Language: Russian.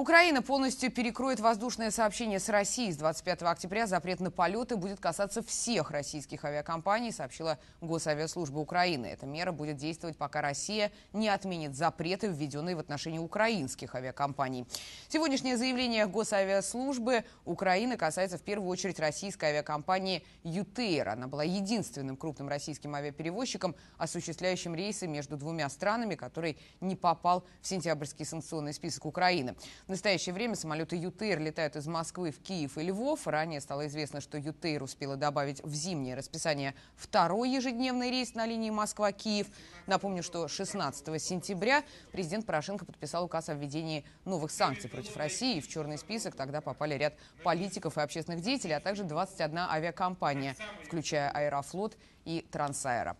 Украина полностью перекроет воздушное сообщение с Россией. С 25 октября запрет на полеты будет касаться всех российских авиакомпаний, сообщила Госавиаслужба Украины. Эта мера будет действовать, пока Россия не отменит запреты, введенные в отношении украинских авиакомпаний. Сегодняшнее заявление Госавиаслужбы Украины касается в первую очередь российской авиакомпании «Ютейр». Она была единственным крупным российским авиаперевозчиком, осуществляющим рейсы между двумя странами, который не попал в сентябрьский санкционный список Украины. В настоящее время самолеты «Ютейр» летают из Москвы в Киев и Львов. Ранее стало известно, что «Ютейр» успела добавить в зимнее расписание второй ежедневный рейс на линии Москва-Киев. Напомню, что 16 сентября президент Порошенко подписал указ о введении новых санкций против России. И в черный список тогда попали ряд политиков и общественных деятелей, а также 21 авиакомпания, включая «Аэрофлот» и «Трансаэро».